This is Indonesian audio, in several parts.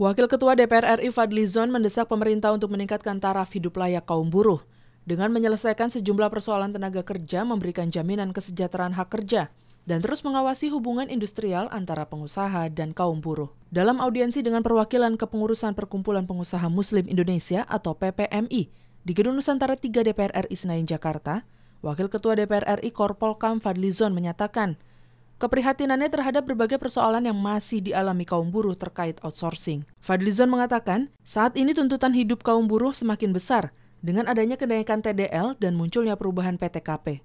Wakil Ketua DPR RI Fadli Zon mendesak pemerintah untuk meningkatkan taraf hidup layak kaum buruh dengan menyelesaikan sejumlah persoalan tenaga kerja, memberikan jaminan kesejahteraan hak kerja, dan terus mengawasi hubungan industrial antara pengusaha dan kaum buruh. Dalam audiensi dengan perwakilan kepengurusan Perkumpulan Pengusaha Muslim Indonesia atau PPMI di Gedung Nusantara 3 DPR RI Senayan Jakarta, Wakil Ketua DPR RI Korpol Kam Fadli Zon menyatakan, keprihatinannya terhadap berbagai persoalan yang masih dialami kaum buruh terkait outsourcing. Fadlizon mengatakan, saat ini tuntutan hidup kaum buruh semakin besar dengan adanya kenaikan TDL dan munculnya perubahan PTKP.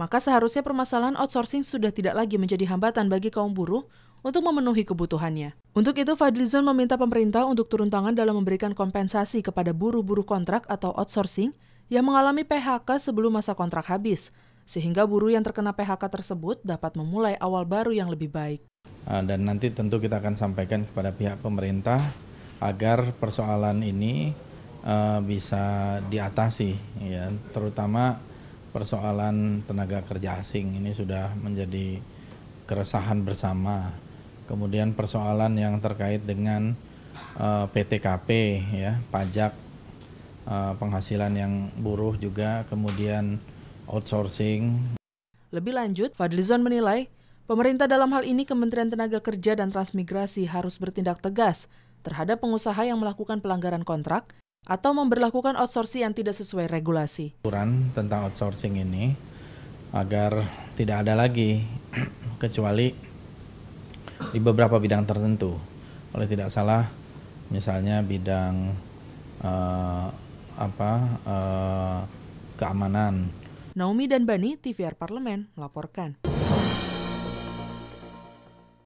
Maka seharusnya permasalahan outsourcing sudah tidak lagi menjadi hambatan bagi kaum buruh untuk memenuhi kebutuhannya. Untuk itu, Fadlizon meminta pemerintah untuk turun tangan dalam memberikan kompensasi kepada buruh-buruh kontrak atau outsourcing yang mengalami PHK sebelum masa kontrak habis, sehingga buruh yang terkena PHK tersebut dapat memulai awal baru yang lebih baik. Ah, dan nanti tentu kita akan sampaikan kepada pihak pemerintah agar persoalan ini ah, bisa diatasi, ya, terutama persoalan tenaga kerja asing ini sudah menjadi keresahan bersama. Kemudian persoalan yang terkait dengan PTKP, ah, ya, pajak penghasilan yang buruh juga, kemudian outsourcing. Lebih lanjut, Fadlizon menilai pemerintah dalam hal ini Kementerian Tenaga Kerja dan Transmigrasi harus bertindak tegas terhadap pengusaha yang melakukan pelanggaran kontrak atau memberlakukan outsourcing yang tidak sesuai regulasi. Aturan tentang outsourcing ini agar tidak ada lagi kecuali di beberapa bidang tertentu. Oleh tidak salah, misalnya bidang uh, apa uh, keamanan Naomi dan Bani, TVR Parlemen, melaporkan.